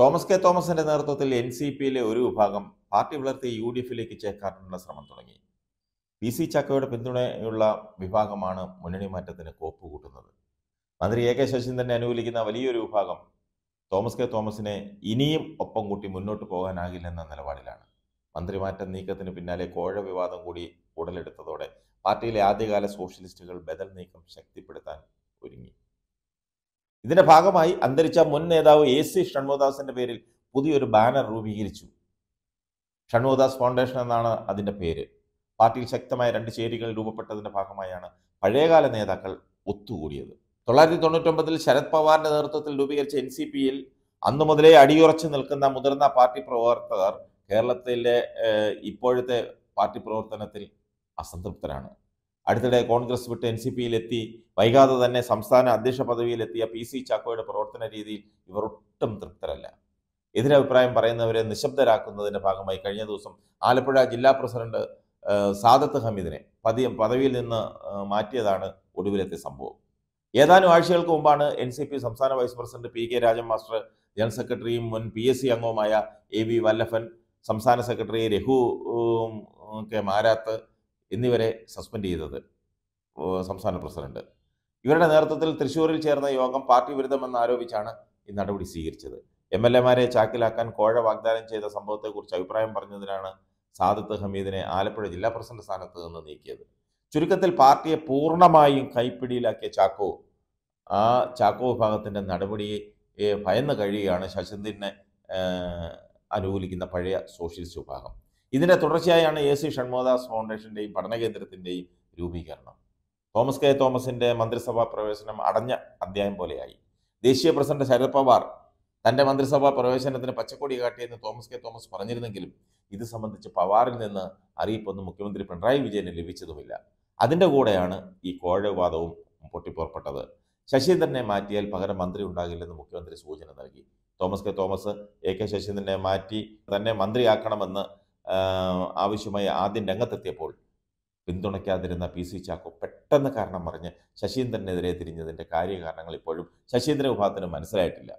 Thomas K തോമസിന്റെ നേതൃത്വത്തിൽ N C പിയിലെ ഒരു വിഭാഗം പാർട്ടി വളർത്തി യു ഡി എഫിലേക്ക് ചേക്കാനുള്ള ശ്രമം തുടങ്ങി പി സി ചക്കയുടെ പിന്തുണയുള്ള വിഭാഗമാണ് മുന്നണി മാറ്റത്തിന് കോപ്പ് കൂട്ടുന്നത് മന്ത്രി എ കെ ശശീൻ തന്നെ അനുകൂലിക്കുന്ന വലിയൊരു വിഭാഗം തോമസ് കെ തോമസിനെ ഇനിയും ഒപ്പം കൂട്ടി മുന്നോട്ട് പോകാനാകില്ലെന്ന നിലപാടിലാണ് മന്ത്രിമാറ്റ നീക്കത്തിന് പിന്നാലെ കോഴ വിവാദം കൂടി ഉടലെടുത്തതോടെ പാർട്ടിയിലെ ആദ്യകാല സോഷ്യലിസ്റ്റുകൾ ബദൽ നീക്കം ശക്തിപ്പെടുത്താൻ ഒരുങ്ങി ഇതിന്റെ ഭാഗമായി അന്തരിച്ച മുൻ നേതാവ് എ സി ഷൺമുഖദാസിന്റെ പേരിൽ പുതിയൊരു ബാനർ രൂപീകരിച്ചു ഷൺമുഖദാസ് ഫൗണ്ടേഷൻ എന്നാണ് അതിന്റെ പേര് പാർട്ടിയിൽ ശക്തമായ രണ്ട് ചേരികൾ രൂപപ്പെട്ടതിന്റെ ഭാഗമായാണ് പഴയകാല നേതാക്കൾ ഒത്തുകൂടിയത് തൊള്ളായിരത്തി തൊണ്ണൂറ്റൊമ്പതിൽ ശരത് പവാറിന്റെ നേതൃത്വത്തിൽ രൂപീകരിച്ച എൻ സി പിയിൽ അന്നു മുതലേ അടിയുറച്ചു നിൽക്കുന്ന മുതിർന്ന പാർട്ടി പ്രവർത്തകർ കേരളത്തിലെ ഇപ്പോഴത്തെ പാർട്ടി പ്രവർത്തനത്തിൽ അസംതൃപ്തരാണ് അടുത്തിടെ കോൺഗ്രസ് വിട്ട് എൻ സി പിയിലെത്തി വൈകാതെ തന്നെ സംസ്ഥാന അധ്യക്ഷ പദവിയിലെത്തിയ പി സി ചാക്കോയുടെ പ്രവർത്തന രീതിയിൽ ഇവർ ഒട്ടും തൃപ്തരല്ല എതിരഭിപ്രായം പറയുന്നവരെ നിശബ്ദരാക്കുന്നതിൻ്റെ ഭാഗമായി കഴിഞ്ഞ ദിവസം ആലപ്പുഴ ജില്ലാ പ്രസിഡന്റ് സാദത്ത് ഹമീദിനെ പതിയ പദവിയിൽ നിന്ന് മാറ്റിയതാണ് ഒടുവിലത്തെ സംഭവം ഏതാനും ആഴ്ചകൾക്ക് മുമ്പാണ് എൻ സി പി സംസ്ഥാന vice president P K Rajan master general സെക്രട്ടറിയും മുൻ പി എസ് സി അംഗവുമായ എ വി വല്ലഭൻ സംസ്ഥാന സെക്രട്ടറി രഘു കെ മാരാത്ത് എന്നിവരെ സസ്പെൻഡ് ചെയ്തത് സംസ്ഥാന പ്രസിഡന്റ് ഇവരുടെ നേതൃത്വത്തിൽ തൃശൂരിൽ ചേർന്ന യോഗം പാർട്ടി വിരുദ്ധമെന്നാരോപിച്ചാണ് ഈ നടപടി സ്വീകരിച്ചത് എം എൽ എമാരെ ചാക്കിലാക്കാൻ കോഴ വാഗ്ദാനം ചെയ്ത സംഭവത്തെക്കുറിച്ച് അഭിപ്രായം പറഞ്ഞതിനാണ് സാദത്ത് ഹമീദിനെ ആലപ്പുഴ ജില്ലാ പ്രസിഡന്റ് സ്ഥാനത്ത് നിന്ന് നീക്കിയത് ചുരുക്കത്തിൽ പാർട്ടിയെ പൂർണ്ണമായും കൈപ്പിടിയിലാക്കിയ ചാക്കോ ആ ചാക്കോ വിഭാഗത്തിൻ്റെ നടപടിയെ ഭയന്ന് കഴിയുകയാണ് ശശീന്ദ്രനെ അനുകൂലിക്കുന്ന പഴയ സോഷ്യലിസ്റ്റ് വിഭാഗം ഇതിൻ്റെ തുടർച്ചയായാണ് എ സി ഷൺമോദാസ് ഫൗണ്ടേഷൻ്റെയും പഠനകേന്ദ്രത്തിൻ്റെയും രൂപീകരണം തോമസ് കെ തോമസിന്റെ മന്ത്രിസഭാ പ്രവേശനം അടഞ്ഞ അധ്യായം പോലെയായി ദേശീയ പ്രസിഡന്റ് ശരത് പവാർ തന്റെ മന്ത്രിസഭാ പ്രവേശനത്തിന് പച്ചക്കൊടി കാട്ടിയെന്ന് തോമസ് കെ തോമസ് പറഞ്ഞിരുന്നെങ്കിലും ഇത് സംബന്ധിച്ച് പവാറിൽ നിന്ന് അറിയിപ്പൊന്നും മുഖ്യമന്ത്രി പിണറായി വിജയന് ലഭിച്ചതുമില്ല അതിൻ്റെ കൂടെയാണ് ഈ കോഴവാദവും പൊട്ടിപ്പുറപ്പെട്ടത് ശശീന്ദ്രനെ മാറ്റിയാൽ പകരം മന്ത്രി ഉണ്ടാകില്ലെന്ന് മുഖ്യമന്ത്രി സൂചന നൽകി Thomas K Thomas A K ശശീന്ദ്രനെ മാറ്റി തന്നെ മന്ത്രിയാക്കണമെന്ന് ആവശ്യമായി ആദ്യം രംഗത്തെത്തിയപ്പോൾ പിന്തുണയ്ക്കാതിരുന്ന പി സി ചാക്കോ പെട്ടെന്ന് കാരണം പറഞ്ഞ് ശശീന്ദ്രനെതിരെ തിരിഞ്ഞതിൻ്റെ കാര്യകാരണങ്ങൾ ഇപ്പോഴും ശശീന്ദ്രൻ വിഭാഗത്തിന് മനസ്സിലായിട്ടില്ല